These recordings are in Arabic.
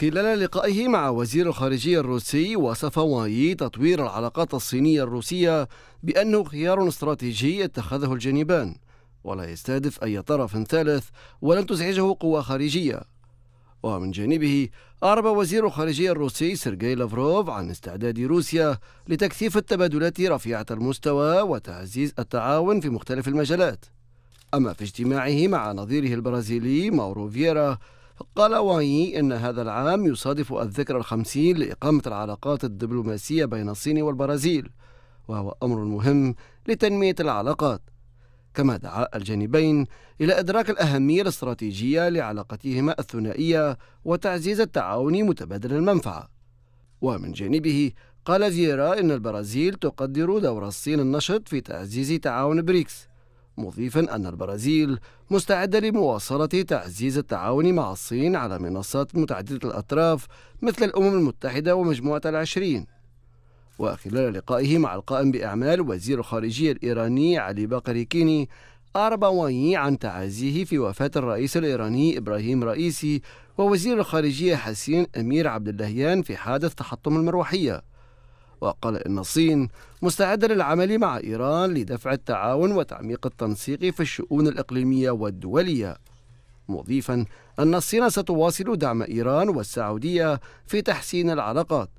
خلال لقائه مع وزير الخارجية الروسي وصف واي تطوير العلاقات الصينية الروسية بأنه خيار استراتيجي اتخذه الجانبان ولا يستهدف أي طرف ثالث ولن تزعجه قوى خارجية ومن جانبه أعرب وزير الخارجية الروسي سيرجي لافروف عن استعداد روسيا لتكثيف التبادلات رفيعة المستوى وتعزيز التعاون في مختلف المجالات أما في اجتماعه مع نظيره البرازيلي ماورو فييرا قال واي إن هذا العام يصادف الذكرى الخمسين لإقامة العلاقات الدبلوماسية بين الصين والبرازيل وهو أمر مهم لتنمية العلاقات كما دعا الجانبين إلى إدراك الأهمية الاستراتيجية لعلاقتهما الثنائية وتعزيز التعاون متبادل المنفعة ومن جانبه قال زيرا إن البرازيل تقدر دور الصين النشط في تعزيز تعاون بريكس مضيفا أن البرازيل مستعدة لمواصلة تعزيز التعاون مع الصين على منصات متعددة الأطراف مثل الأمم المتحدة ومجموعة العشرين وخلال لقائه مع القائم بأعمال وزير الخارجية الإيراني علي بكر كيني أعرب وانيي عن تعازيه في وفاة الرئيس الإيراني إبراهيم رئيسي ووزير الخارجية حسين أمير عبد اللهيان في حادث تحطم المروحية وقال أن الصين مستعدة للعمل مع إيران لدفع التعاون وتعميق التنسيق في الشؤون الإقليمية والدولية مضيفا أن الصين ستواصل دعم إيران والسعودية في تحسين العلاقات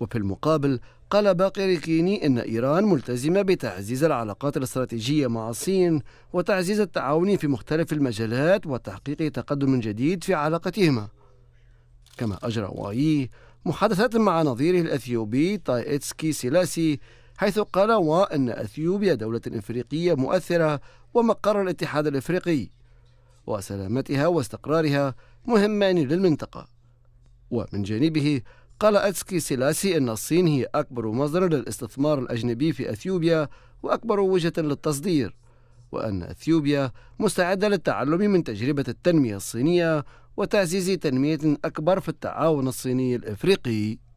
وفي المقابل قال باقي ريكيني إن إيران ملتزمة بتعزيز العلاقات الاستراتيجية مع الصين وتعزيز التعاون في مختلف المجالات وتحقيق تقدم جديد في علاقتهما كما أجرى وايي محادثات مع نظيره الأثيوبي تايتسكي سيلاسي حيث قال وأن أثيوبيا دولة إفريقية مؤثرة ومقر الاتحاد الإفريقي وسلامتها واستقرارها مهمان للمنطقة ومن جانبه قال أتسكي سيلاسي أن الصين هي أكبر مصدر للاستثمار الأجنبي في أثيوبيا وأكبر وجهة للتصدير وأن أثيوبيا مستعدة للتعلم من تجربة التنمية الصينية وتعزيز تنمية أكبر في التعاون الصيني الإفريقي